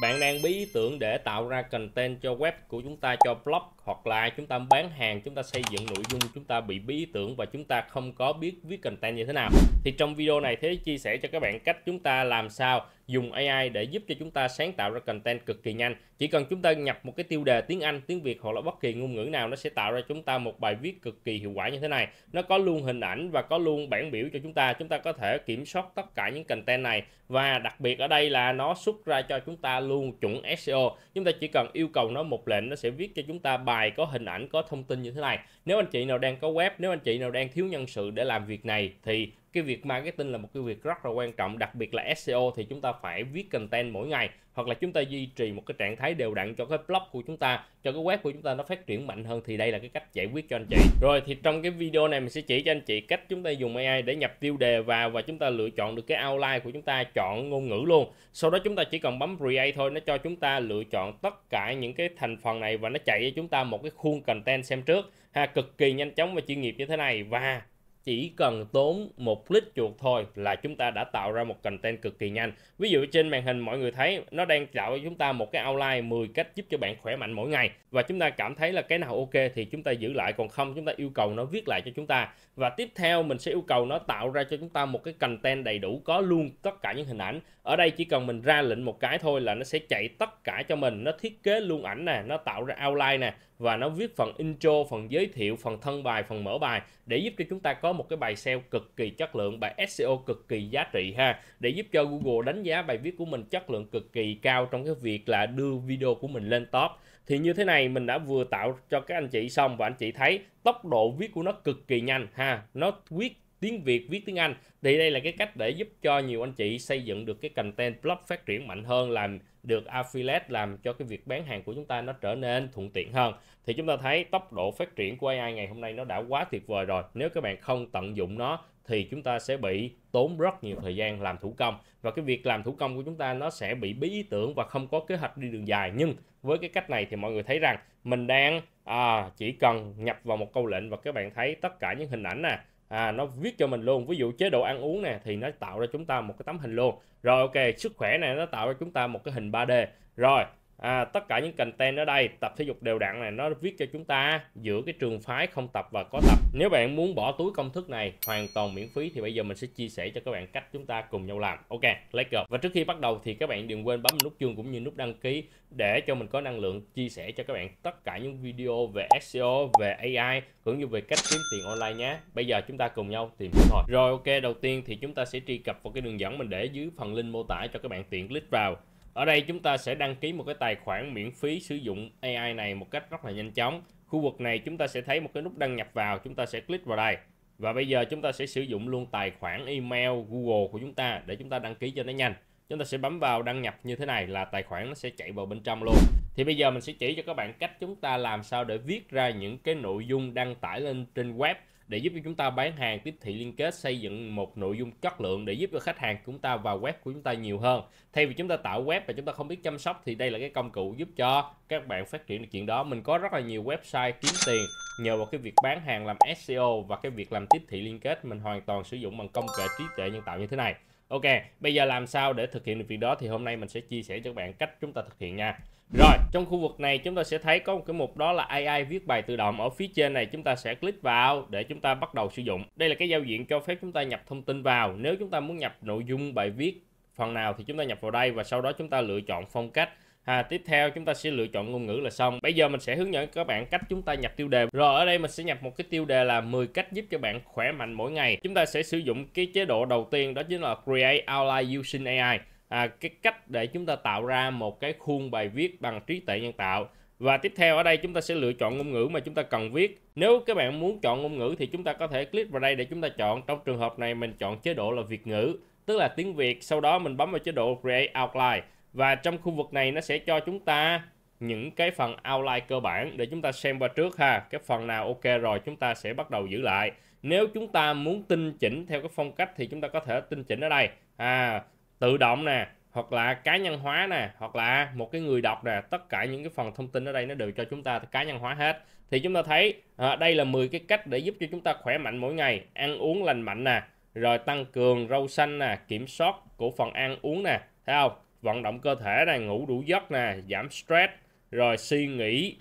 bạn đang bí ý tưởng để tạo ra content cho web của chúng ta cho blog hoặc là chúng ta bán hàng chúng ta xây dựng nội dung chúng ta bị bí ý tưởng và chúng ta không có biết viết content như thế nào thì trong video này thế chia sẻ cho các bạn cách chúng ta làm sao dùng AI để giúp cho chúng ta sáng tạo ra content cực kỳ nhanh. Chỉ cần chúng ta nhập một cái tiêu đề tiếng Anh, tiếng Việt hoặc là bất kỳ ngôn ngữ nào nó sẽ tạo ra chúng ta một bài viết cực kỳ hiệu quả như thế này. Nó có luôn hình ảnh và có luôn bản biểu cho chúng ta. Chúng ta có thể kiểm soát tất cả những content này và đặc biệt ở đây là nó xuất ra cho chúng ta luôn chuẩn SEO. Chúng ta chỉ cần yêu cầu nó một lệnh nó sẽ viết cho chúng ta bài có hình ảnh, có thông tin như thế này. Nếu anh chị nào đang có web, nếu anh chị nào đang thiếu nhân sự để làm việc này thì cái việc marketing là một cái việc rất là quan trọng đặc biệt là SEO thì chúng ta phải viết content mỗi ngày hoặc là chúng ta duy trì một cái trạng thái đều đặn cho cái blog của chúng ta cho cái web của chúng ta nó phát triển mạnh hơn thì đây là cái cách giải quyết cho anh chị rồi thì trong cái video này mình sẽ chỉ cho anh chị cách chúng ta dùng AI để nhập tiêu đề vào và chúng ta lựa chọn được cái outline của chúng ta chọn ngôn ngữ luôn sau đó chúng ta chỉ cần bấm create thôi nó cho chúng ta lựa chọn tất cả những cái thành phần này và nó chạy cho chúng ta một cái khuôn content xem trước ha cực kỳ nhanh chóng và chuyên nghiệp như thế này và chỉ cần tốn một lít chuột thôi là chúng ta đã tạo ra một content cực kỳ nhanh. Ví dụ trên màn hình mọi người thấy nó đang tạo cho chúng ta một cái outline 10 cách giúp cho bạn khỏe mạnh mỗi ngày và chúng ta cảm thấy là cái nào ok thì chúng ta giữ lại còn không chúng ta yêu cầu nó viết lại cho chúng ta. Và tiếp theo mình sẽ yêu cầu nó tạo ra cho chúng ta một cái content đầy đủ có luôn tất cả những hình ảnh ở đây chỉ cần mình ra lệnh một cái thôi là nó sẽ chạy tất cả cho mình nó thiết kế luôn ảnh nè nó tạo ra outline nè và nó viết phần intro phần giới thiệu phần thân bài phần mở bài để giúp cho chúng ta có một cái bài SEO cực kỳ chất lượng bài SEO cực kỳ giá trị ha để giúp cho Google đánh giá bài viết của mình chất lượng cực kỳ cao trong cái việc là đưa video của mình lên top thì như thế này mình đã vừa tạo cho các anh chị xong và anh chị thấy tốc độ viết của nó cực kỳ nhanh ha nó viết tiếng Việt viết tiếng Anh thì đây là cái cách để giúp cho nhiều anh chị xây dựng được cái content blog phát triển mạnh hơn làm được affiliate làm cho cái việc bán hàng của chúng ta nó trở nên thuận tiện hơn thì chúng ta thấy tốc độ phát triển của AI ngày hôm nay nó đã quá tuyệt vời rồi nếu các bạn không tận dụng nó thì chúng ta sẽ bị tốn rất nhiều thời gian làm thủ công và cái việc làm thủ công của chúng ta nó sẽ bị bí ý tưởng và không có kế hoạch đi đường dài nhưng với cái cách này thì mọi người thấy rằng mình đang à, chỉ cần nhập vào một câu lệnh và các bạn thấy tất cả những hình ảnh nè à, nó viết cho mình luôn ví dụ chế độ ăn uống nè thì nó tạo ra chúng ta một cái tấm hình luôn rồi ok sức khỏe này nó tạo ra chúng ta một cái hình 3D rồi à, tất cả những content ở đây tập thể dục đều đặn này nó viết cho chúng ta giữa cái trường phái không tập và có tập nếu bạn muốn bỏ túi công thức này hoàn toàn miễn phí thì bây giờ mình sẽ chia sẻ cho các bạn cách chúng ta cùng nhau làm ok let's go và trước khi bắt đầu thì các bạn đừng quên bấm nút chuông cũng như nút đăng ký để cho mình có năng lượng chia sẻ cho các bạn tất cả những video về SEO về AI cũng như về cách kiếm tiền online nhé bây giờ chúng ta cùng nhau tìm hiểu thôi rồi ok đầu tiên thì chúng ta sẽ truy cập vào cái đường dẫn mình để dưới phần link mô tả cho các bạn tiện click vào ở đây chúng ta sẽ đăng ký một cái tài khoản miễn phí sử dụng AI này một cách rất là nhanh chóng. Khu vực này chúng ta sẽ thấy một cái nút đăng nhập vào, chúng ta sẽ click vào đây. Và bây giờ chúng ta sẽ sử dụng luôn tài khoản email Google của chúng ta để chúng ta đăng ký cho nó nhanh. Chúng ta sẽ bấm vào đăng nhập như thế này là tài khoản nó sẽ chạy vào bên trong luôn. Thì bây giờ mình sẽ chỉ cho các bạn cách chúng ta làm sao để viết ra những cái nội dung đăng tải lên trên web để giúp cho chúng ta bán hàng tiếp thị liên kết xây dựng một nội dung chất lượng để giúp cho khách hàng của chúng ta vào web của chúng ta nhiều hơn thay vì chúng ta tạo web và chúng ta không biết chăm sóc thì đây là cái công cụ giúp cho các bạn phát triển được chuyện đó mình có rất là nhiều website kiếm tiền nhờ vào cái việc bán hàng làm SEO và cái việc làm tiếp thị liên kết mình hoàn toàn sử dụng bằng công nghệ trí tuệ nhân tạo như thế này Ok, bây giờ làm sao để thực hiện được việc đó thì hôm nay mình sẽ chia sẻ cho các bạn cách chúng ta thực hiện nha. Rồi, trong khu vực này chúng ta sẽ thấy có một cái mục đó là AI viết bài tự động. Ở phía trên này chúng ta sẽ click vào để chúng ta bắt đầu sử dụng. Đây là cái giao diện cho phép chúng ta nhập thông tin vào. Nếu chúng ta muốn nhập nội dung bài viết phần nào thì chúng ta nhập vào đây và sau đó chúng ta lựa chọn phong cách. À, tiếp theo chúng ta sẽ lựa chọn ngôn ngữ là xong. Bây giờ mình sẽ hướng dẫn các bạn cách chúng ta nhập tiêu đề. Rồi ở đây mình sẽ nhập một cái tiêu đề là 10 cách giúp cho bạn khỏe mạnh mỗi ngày. Chúng ta sẽ sử dụng cái chế độ đầu tiên đó chính là Create Outline Using AI à, cái cách để chúng ta tạo ra một cái khuôn bài viết bằng trí tuệ nhân tạo và tiếp theo ở đây chúng ta sẽ lựa chọn ngôn ngữ mà chúng ta cần viết nếu các bạn muốn chọn ngôn ngữ thì chúng ta có thể click vào đây để chúng ta chọn trong trường hợp này mình chọn chế độ là Việt ngữ tức là tiếng Việt sau đó mình bấm vào chế độ create outline và trong khu vực này nó sẽ cho chúng ta những cái phần outline cơ bản để chúng ta xem qua trước ha cái phần nào ok rồi chúng ta sẽ bắt đầu giữ lại nếu chúng ta muốn tinh chỉnh theo cái phong cách thì chúng ta có thể tinh chỉnh ở đây à tự động nè hoặc là cá nhân hóa nè hoặc là một cái người đọc nè tất cả những cái phần thông tin ở đây nó đều cho chúng ta cá nhân hóa hết thì chúng ta thấy à, đây là 10 cái cách để giúp cho chúng ta khỏe mạnh mỗi ngày ăn uống lành mạnh nè rồi tăng cường rau xanh nè kiểm soát của phần ăn uống nè thấy không vận động cơ thể nè ngủ đủ giấc nè giảm stress rồi suy nghĩ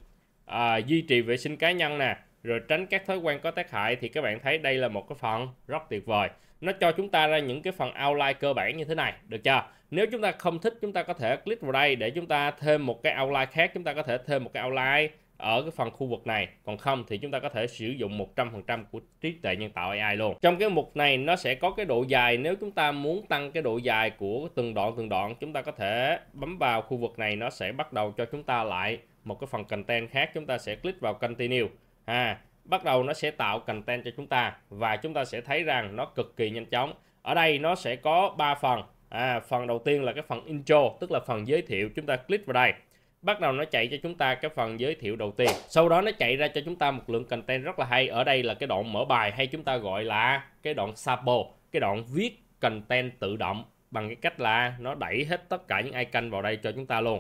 à, duy trì vệ sinh cá nhân nè rồi tránh các thói quen có tác hại thì các bạn thấy đây là một cái phần rất tuyệt vời nó cho chúng ta ra những cái phần outline cơ bản như thế này được chưa nếu chúng ta không thích chúng ta có thể click vào đây để chúng ta thêm một cái outline khác chúng ta có thể thêm một cái outline ở cái phần khu vực này còn không thì chúng ta có thể sử dụng 100% của trí tuệ nhân tạo AI luôn trong cái mục này nó sẽ có cái độ dài nếu chúng ta muốn tăng cái độ dài của từng đoạn từng đoạn chúng ta có thể bấm vào khu vực này nó sẽ bắt đầu cho chúng ta lại một cái phần content khác chúng ta sẽ click vào continue ha à, bắt đầu nó sẽ tạo content cho chúng ta và chúng ta sẽ thấy rằng nó cực kỳ nhanh chóng ở đây nó sẽ có 3 phần à, phần đầu tiên là cái phần intro tức là phần giới thiệu chúng ta click vào đây bắt đầu nó chạy cho chúng ta cái phần giới thiệu đầu tiên sau đó nó chạy ra cho chúng ta một lượng content rất là hay ở đây là cái đoạn mở bài hay chúng ta gọi là cái đoạn sapo cái đoạn viết content tự động bằng cái cách là nó đẩy hết tất cả những icon vào đây cho chúng ta luôn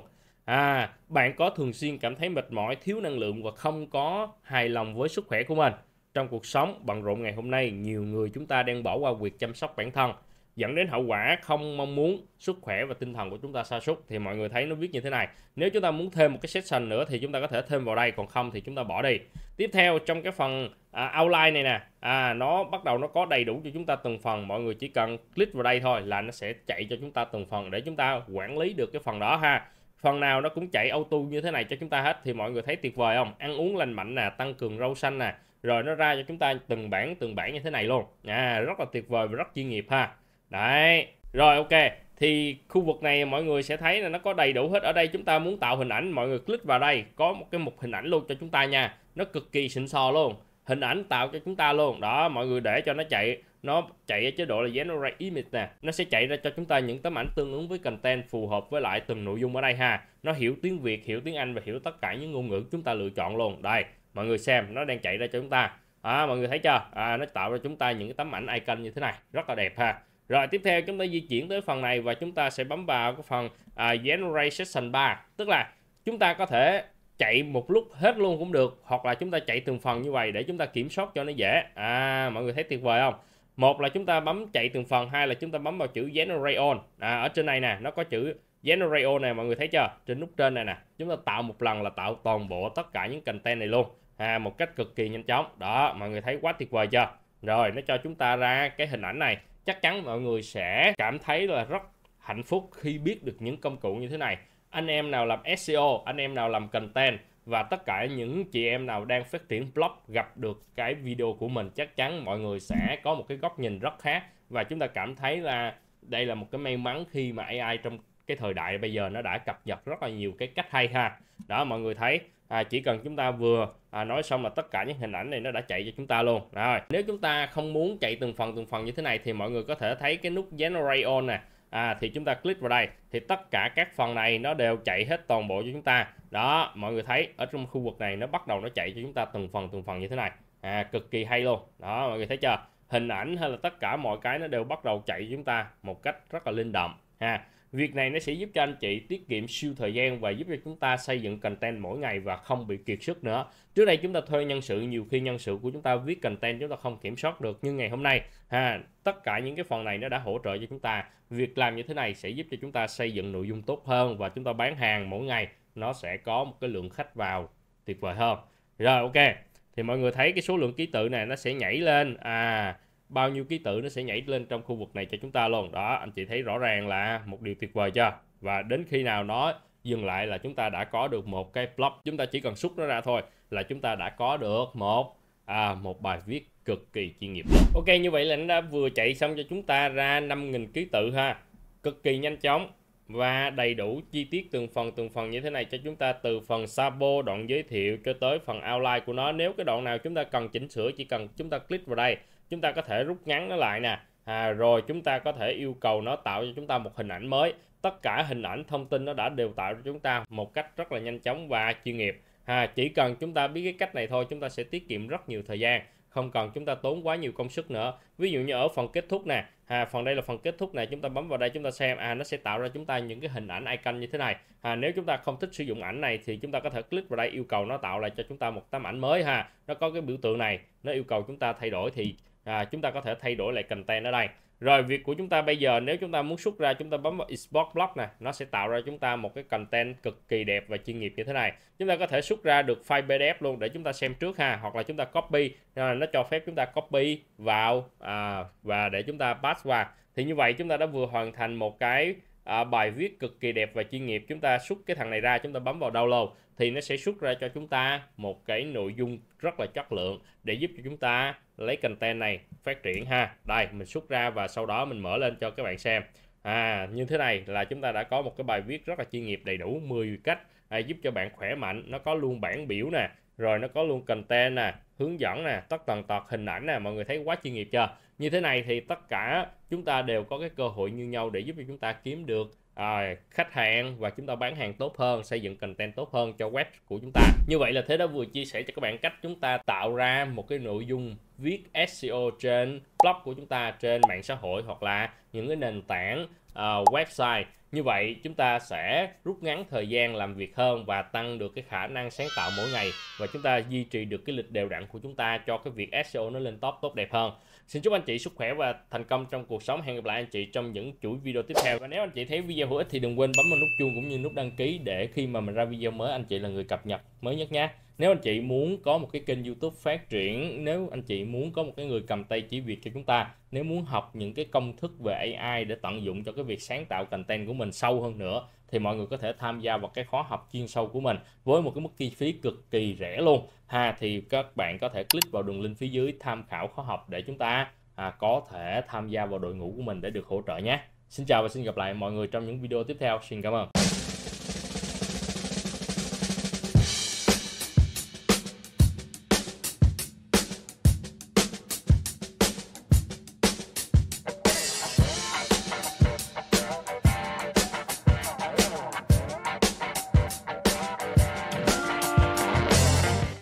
à bạn có thường xuyên cảm thấy mệt mỏi thiếu năng lượng và không có hài lòng với sức khỏe của mình trong cuộc sống bận rộn ngày hôm nay nhiều người chúng ta đang bỏ qua việc chăm sóc bản thân dẫn đến hậu quả không mong muốn sức khỏe và tinh thần của chúng ta sa sút thì mọi người thấy nó viết như thế này nếu chúng ta muốn thêm một cái session nữa thì chúng ta có thể thêm vào đây còn không thì chúng ta bỏ đi tiếp theo trong cái phần à, outline này nè à, nó bắt đầu nó có đầy đủ cho chúng ta từng phần mọi người chỉ cần click vào đây thôi là nó sẽ chạy cho chúng ta từng phần để chúng ta quản lý được cái phần đó ha phần nào nó cũng chạy auto như thế này cho chúng ta hết thì mọi người thấy tuyệt vời không ăn uống lành mạnh nè tăng cường rau xanh nè rồi nó ra cho chúng ta từng bảng từng bảng như thế này luôn à, rất là tuyệt vời và rất chuyên nghiệp ha đấy rồi ok thì khu vực này mọi người sẽ thấy là nó có đầy đủ hết ở đây chúng ta muốn tạo hình ảnh mọi người click vào đây có một cái mục hình ảnh luôn cho chúng ta nha nó cực kỳ xịn sò luôn hình ảnh tạo cho chúng ta luôn đó mọi người để cho nó chạy nó chạy ở chế độ là generate image nè nó sẽ chạy ra cho chúng ta những tấm ảnh tương ứng với content phù hợp với lại từng nội dung ở đây ha nó hiểu tiếng việt hiểu tiếng anh và hiểu tất cả những ngôn ngữ chúng ta lựa chọn luôn đây mọi người xem nó đang chạy ra cho chúng ta à, mọi người thấy chưa à, nó tạo ra chúng ta những cái tấm ảnh icon như thế này rất là đẹp ha rồi tiếp theo chúng ta di chuyển tới phần này và chúng ta sẽ bấm vào cái phần uh, à, generate section 3 tức là chúng ta có thể chạy một lúc hết luôn cũng được hoặc là chúng ta chạy từng phần như vậy để chúng ta kiểm soát cho nó dễ à mọi người thấy tuyệt vời không một là chúng ta bấm chạy từng phần hai là chúng ta bấm vào chữ generate on à, ở trên này nè nó có chữ generate on này mọi người thấy chưa trên nút trên này nè chúng ta tạo một lần là tạo toàn bộ tất cả những content này luôn à, một cách cực kỳ nhanh chóng đó mọi người thấy quá tuyệt vời chưa rồi nó cho chúng ta ra cái hình ảnh này chắc chắn mọi người sẽ cảm thấy là rất hạnh phúc khi biết được những công cụ như thế này anh em nào làm SEO, anh em nào làm content và tất cả những chị em nào đang phát triển blog gặp được cái video của mình chắc chắn mọi người sẽ có một cái góc nhìn rất khác và chúng ta cảm thấy là đây là một cái may mắn khi mà AI trong cái thời đại bây giờ nó đã cập nhật rất là nhiều cái cách hay ha đó mọi người thấy à, chỉ cần chúng ta vừa à, nói xong là tất cả những hình ảnh này nó đã chạy cho chúng ta luôn rồi nếu chúng ta không muốn chạy từng phần từng phần như thế này thì mọi người có thể thấy cái nút generate on nè à, thì chúng ta click vào đây thì tất cả các phần này nó đều chạy hết toàn bộ cho chúng ta đó mọi người thấy ở trong khu vực này nó bắt đầu nó chạy cho chúng ta từng phần từng phần như thế này à, cực kỳ hay luôn đó mọi người thấy chưa hình ảnh hay là tất cả mọi cái nó đều bắt đầu chạy cho chúng ta một cách rất là linh động ha Việc này nó sẽ giúp cho anh chị tiết kiệm siêu thời gian và giúp cho chúng ta xây dựng content mỗi ngày và không bị kiệt sức nữa. Trước đây chúng ta thuê nhân sự, nhiều khi nhân sự của chúng ta viết content chúng ta không kiểm soát được. Nhưng ngày hôm nay, ha, tất cả những cái phần này nó đã hỗ trợ cho chúng ta. Việc làm như thế này sẽ giúp cho chúng ta xây dựng nội dung tốt hơn và chúng ta bán hàng mỗi ngày nó sẽ có một cái lượng khách vào tuyệt vời hơn. Rồi ok, thì mọi người thấy cái số lượng ký tự này nó sẽ nhảy lên. À, bao nhiêu ký tự nó sẽ nhảy lên trong khu vực này cho chúng ta luôn đó anh chị thấy rõ ràng là một điều tuyệt vời chưa và đến khi nào nó dừng lại là chúng ta đã có được một cái blog chúng ta chỉ cần xúc nó ra thôi là chúng ta đã có được một à, một bài viết cực kỳ chuyên nghiệp ok như vậy là anh đã vừa chạy xong cho chúng ta ra 5.000 ký tự ha cực kỳ nhanh chóng và đầy đủ chi tiết từng phần từng phần như thế này cho chúng ta từ phần sabo đoạn giới thiệu cho tới phần outline của nó nếu cái đoạn nào chúng ta cần chỉnh sửa chỉ cần chúng ta click vào đây chúng ta có thể rút ngắn nó lại nè à, rồi chúng ta có thể yêu cầu nó tạo cho chúng ta một hình ảnh mới tất cả hình ảnh thông tin nó đã đều tạo cho chúng ta một cách rất là nhanh chóng và chuyên nghiệp à, chỉ cần chúng ta biết cái cách này thôi chúng ta sẽ tiết kiệm rất nhiều thời gian không cần chúng ta tốn quá nhiều công sức nữa ví dụ như ở phần kết thúc nè à, phần đây là phần kết thúc này chúng ta bấm vào đây chúng ta xem à nó sẽ tạo ra chúng ta những cái hình ảnh icon như thế này à, nếu chúng ta không thích sử dụng ảnh này thì chúng ta có thể click vào đây yêu cầu nó tạo lại cho chúng ta một tấm ảnh mới ha nó có cái biểu tượng này nó yêu cầu chúng ta thay đổi thì à, chúng ta có thể thay đổi lại content ở đây rồi việc của chúng ta bây giờ nếu chúng ta muốn xuất ra chúng ta bấm vào export block này nó sẽ tạo ra chúng ta một cái content cực kỳ đẹp và chuyên nghiệp như thế này chúng ta có thể xuất ra được file pdf luôn để chúng ta xem trước ha hoặc là chúng ta copy rồi nó cho phép chúng ta copy vào à, và để chúng ta pass qua thì như vậy chúng ta đã vừa hoàn thành một cái à, bài viết cực kỳ đẹp và chuyên nghiệp chúng ta xuất cái thằng này ra chúng ta bấm vào download thì nó sẽ xuất ra cho chúng ta một cái nội dung rất là chất lượng để giúp cho chúng ta lấy content này phát triển ha đây mình xuất ra và sau đó mình mở lên cho các bạn xem à như thế này là chúng ta đã có một cái bài viết rất là chuyên nghiệp đầy đủ 10 cách à, giúp cho bạn khỏe mạnh nó có luôn bảng biểu nè rồi nó có luôn content nè hướng dẫn nè tất tần tật hình ảnh nè mọi người thấy quá chuyên nghiệp chưa như thế này thì tất cả chúng ta đều có cái cơ hội như nhau để giúp cho chúng ta kiếm được à, khách hàng và chúng ta bán hàng tốt hơn xây dựng content tốt hơn cho web của chúng ta như vậy là thế đã vừa chia sẻ cho các bạn cách chúng ta tạo ra một cái nội dung viết SEO trên blog của chúng ta trên mạng xã hội hoặc là những cái nền tảng uh, website như vậy chúng ta sẽ rút ngắn thời gian làm việc hơn và tăng được cái khả năng sáng tạo mỗi ngày và chúng ta duy trì được cái lịch đều đặn của chúng ta cho cái việc SEO nó lên top tốt đẹp hơn Xin chúc anh chị sức khỏe và thành công trong cuộc sống. Hẹn gặp lại anh chị trong những chuỗi video tiếp theo. Và nếu anh chị thấy video hữu ích thì đừng quên bấm vào nút chuông cũng như nút đăng ký để khi mà mình ra video mới anh chị là người cập nhật mới nhất nha. Nếu anh chị muốn có một cái kênh YouTube phát triển, nếu anh chị muốn có một cái người cầm tay chỉ việc cho chúng ta, nếu muốn học những cái công thức về AI để tận dụng cho cái việc sáng tạo content của mình sâu hơn nữa thì mọi người có thể tham gia vào cái khóa học chuyên sâu của mình với một cái mức chi phí cực kỳ rẻ luôn ha thì các bạn có thể click vào đường link phía dưới tham khảo khóa học để chúng ta à, có thể tham gia vào đội ngũ của mình để được hỗ trợ nhé xin chào và xin gặp lại mọi người trong những video tiếp theo xin cảm ơn